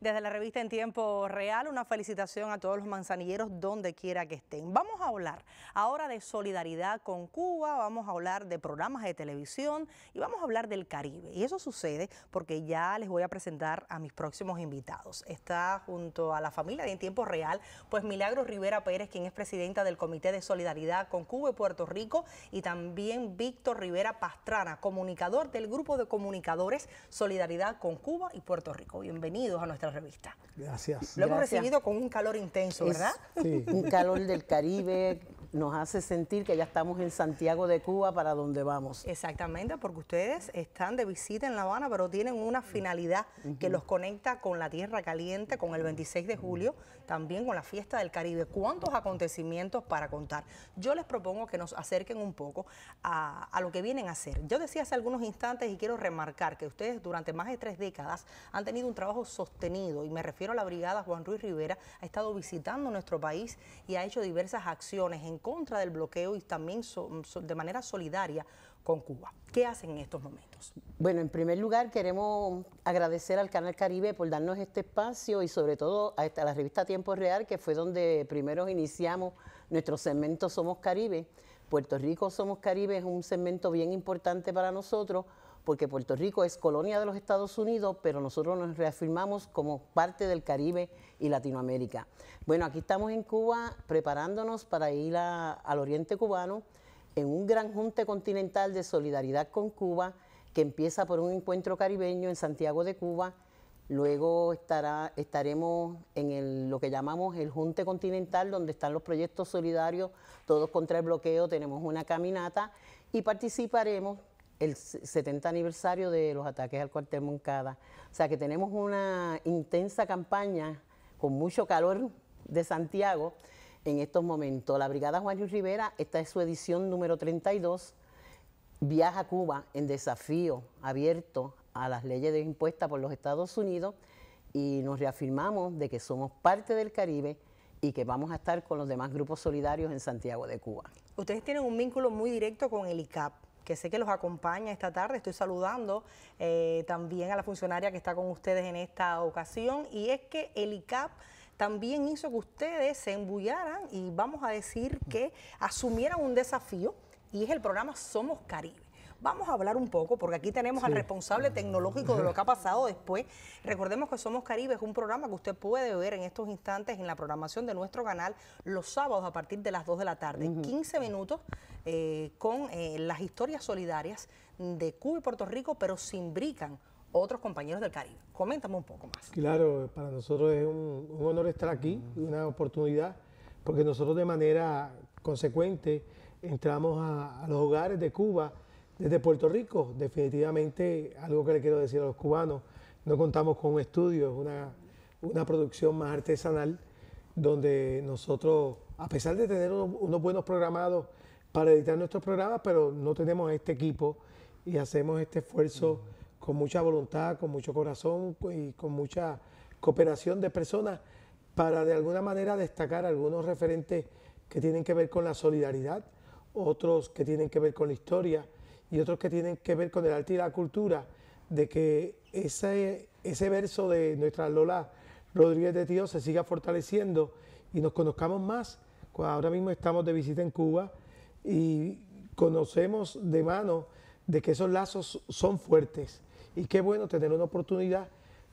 Desde la revista En Tiempo Real, una felicitación a todos los manzanilleros donde quiera que estén. Vamos a hablar ahora de solidaridad con Cuba, vamos a hablar de programas de televisión y vamos a hablar del Caribe. Y eso sucede porque ya les voy a presentar a mis próximos invitados. Está junto a la familia de En Tiempo Real, pues Milagro Rivera Pérez, quien es presidenta del Comité de Solidaridad con Cuba y Puerto Rico, y también Víctor Rivera Pastrana, comunicador del Grupo de Comunicadores Solidaridad con Cuba y Puerto Rico. Bienvenidos a nuestra revista. Gracias. Lo hemos recibido con un calor intenso, ¿verdad? sí. un calor del Caribe, nos hace sentir que ya estamos en Santiago de Cuba para donde vamos. Exactamente, porque ustedes están de visita en La Habana, pero tienen una finalidad que los conecta con la Tierra Caliente, con el 26 de julio, también con la fiesta del Caribe. ¿Cuántos acontecimientos para contar? Yo les propongo que nos acerquen un poco a, a lo que vienen a hacer. Yo decía hace algunos instantes y quiero remarcar que ustedes durante más de tres décadas han tenido un trabajo sostenido, y me refiero a la brigada Juan Ruiz Rivera, ha estado visitando nuestro país y ha hecho diversas acciones en contra del bloqueo y también de manera solidaria con Cuba. ¿Qué hacen en estos momentos? Bueno, en primer lugar queremos agradecer al Canal Caribe por darnos este espacio y sobre todo a, la revista Tiempo Real, que fue donde primero iniciamos nuestro segmento Somos Caribe. Puerto Rico Somos Caribe es un segmento bien importante para nosotros porque Puerto Rico es colonia de los Estados Unidos, pero nosotros nos reafirmamos como parte del Caribe y Latinoamérica. Bueno, aquí estamos en Cuba preparándonos para ir al Oriente Cubano en un gran junte continental de solidaridad con Cuba que empieza por un encuentro caribeño en Santiago de Cuba. Luego estará, estaremos en lo que llamamos el Junte Continental, donde están los proyectos solidarios, todos contra el bloqueo, tenemos una caminata y participaremos el 70 aniversario de los ataques al cuartel Moncada. O sea que tenemos una intensa campaña con mucho calor de Santiago en estos momentos. La Brigada Juan Luis Rivera, esta es su edición número 32, viaja a Cuba en desafío abierto a las leyes de impuestas por los Estados Unidos y nos reafirmamos de que somos parte del Caribe y que vamos a estar con los demás grupos solidarios en Santiago de Cuba. Ustedes tienen un vínculo muy directo con el ICAP que sé que los acompaña esta tarde. Estoy saludando eh, también a la funcionaria que está con ustedes en esta ocasión. Y es que el ICAP también hizo que ustedes se embullaran y vamos a decir que asumieran un desafío y es el programa Somos Caribe. Vamos a hablar un poco, porque aquí tenemos al responsable tecnológico de lo que ha pasado después. Recordemos que Somos Caribe es un programa que usted puede ver en estos instantes en la programación de nuestro canal los sábados a partir de las 2 de la tarde. 15 minutos eh, con eh, las historias solidarias de Cuba y Puerto Rico, pero sin imbrican otros compañeros del Caribe. Coméntame un poco más. Claro, para nosotros es un, honor estar aquí, una oportunidad, porque nosotros de manera consecuente entramos a los hogares de Cuba desde Puerto Rico, definitivamente, algo que le quiero decir a los cubanos, no contamos con un estudio, es una, producción más artesanal, donde nosotros, a pesar de tener unos, buenos programados para editar nuestros programas, pero no tenemos este equipo y hacemos este esfuerzo con mucha voluntad, con mucho corazón y con mucha cooperación de personas para de alguna manera destacar algunos referentes que tienen que ver con la solidaridad, otros que tienen que ver con la historia, y otros que tienen que ver con el arte y la cultura, de que ese, ese verso de nuestra Lola Rodríguez de Tío se siga fortaleciendo y nos conozcamos más. Pues ahora mismo estamos de visita en Cuba y conocemos de mano de que esos lazos son fuertes. Y qué bueno tener una oportunidad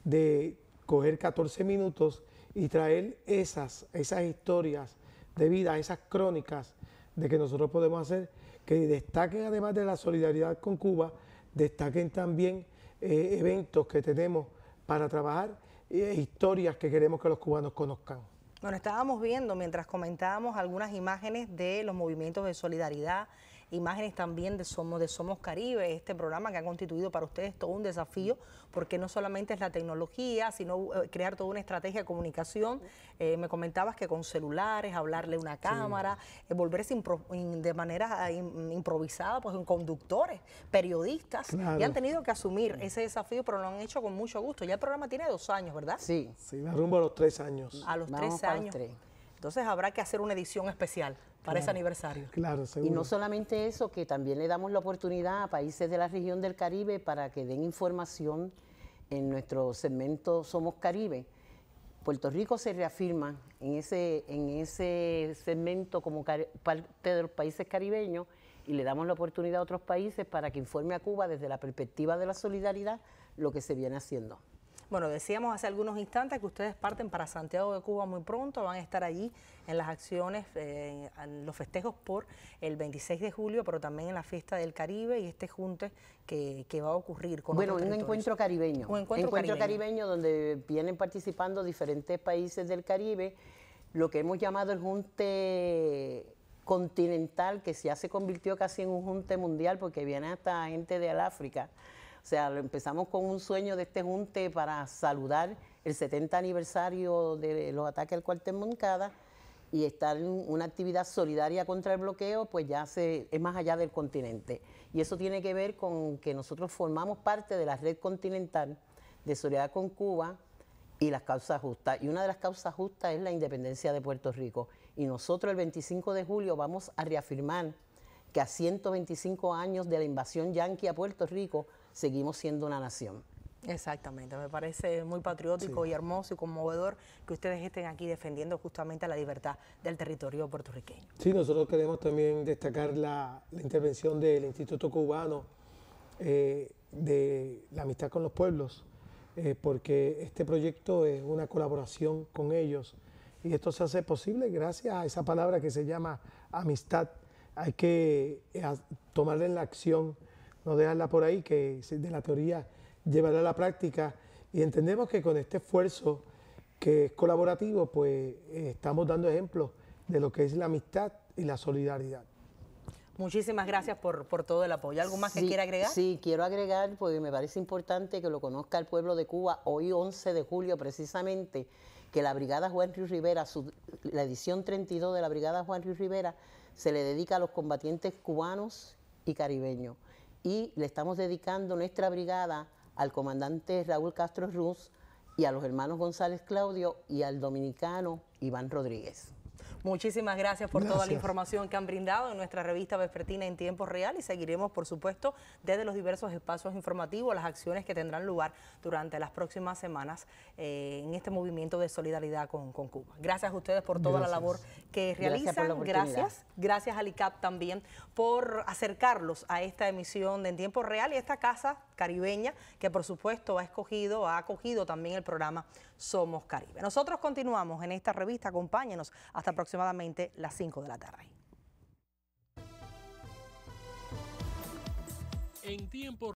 de coger 14 minutos y traer esas, esas historias de vida, esas crónicas de que nosotros podemos hacer que destaquen además de la solidaridad con Cuba, destaquen también eh, eventos que tenemos para trabajar e historias que queremos que los cubanos conozcan. Nos estábamos viendo mientras comentábamos algunas imágenes de los movimientos de solidaridad imágenes también de Somos, de Somos Caribe, este programa que ha constituido para ustedes todo un desafío, porque no solamente es la tecnología, sino eh, crear toda una estrategia de comunicación. Eh, me comentabas que con celulares, hablarle una cámara, eh, volverse de manera ah, improvisada, pues en conductores, periodistas, y han tenido que asumir ese desafío, pero lo han hecho con mucho gusto. Ya el programa tiene dos años, ¿verdad? Sí. Sí, rumbo a los tres años. A los tres años. Entonces habrá que hacer una edición especial para ese aniversario. Claro, Y no solamente eso, que también le damos la oportunidad a países de la región del Caribe para que den información en nuestro segmento Somos Caribe. Puerto Rico se reafirma en ese, en ese segmento como parte de los países caribeños y le damos la oportunidad a otros países para que informe a Cuba desde la perspectiva de la solidaridad lo que se viene haciendo. Bueno, decíamos hace algunos instantes que ustedes parten para Santiago de Cuba muy pronto, van a estar allí en las acciones, eh, en los festejos por el 26 de julio, pero también en la fiesta del Caribe y este junte que, va a ocurrir. Con bueno, un encuentro caribeño. Un encuentro, caribeño. donde vienen participando diferentes países del Caribe, lo que hemos llamado el junte continental, que ya se convirtió casi en un junte mundial porque viene hasta gente de África. O sea, empezamos con un sueño de este junte para saludar el 70 aniversario de los ataques al cuartel Moncada y estar en una actividad solidaria contra el bloqueo, pues ya es más allá del continente. Y eso tiene que ver con que nosotros formamos parte de la red continental de solidaridad con Cuba y las causas justas. Y una de las causas justas es la independencia de Puerto Rico. Y nosotros el 25 de julio vamos a reafirmar que a 125 años de la invasión yanqui a Puerto Rico, seguimos siendo una nación. Exactamente, me parece muy patriótico y hermoso y conmovedor que ustedes estén aquí defendiendo justamente la libertad del territorio puertorriqueño. Sí, nosotros queremos también destacar la, intervención del Instituto Cubano eh, de la amistad con los pueblos, eh, porque este proyecto es una colaboración con ellos y esto se hace posible gracias a esa palabra que se llama amistad. Hay que eh, tomarle en la acción no dejarla por ahí, que de la teoría llevarla a la práctica. Y entendemos que con este esfuerzo que es colaborativo, pues eh, estamos dando ejemplos de lo que es la amistad y la solidaridad. Muchísimas gracias por, todo el apoyo. ¿Algo más que quiera agregar? Sí, quiero agregar, porque me parece importante que lo conozca el pueblo de Cuba hoy 11 de julio precisamente, que la Brigada Juan Luis Rivera, la edición 32 de la Brigada Juan Luis Rivera, se le dedica a los combatientes cubanos y caribeños y le estamos dedicando nuestra brigada al comandante Raúl Castro Ruz y a los hermanos González Claudio y al dominicano Iván Rodríguez. Muchísimas gracias por toda la información que han brindado en nuestra revista Vespertina en tiempo real y seguiremos, por supuesto, desde los diversos espacios informativos las acciones que tendrán lugar durante las próximas semanas eh, en este movimiento de solidaridad con, Cuba. Gracias a ustedes por toda la labor que realizan. Gracias. Gracias, gracias al ICAP también por acercarlos a esta emisión de en tiempo real y a esta casa caribeña, que por supuesto ha escogido, ha acogido también el programa Somos Caribe. Nosotros continuamos en esta revista, acompáñenos hasta aproximadamente las 5 de la tarde. En tiempo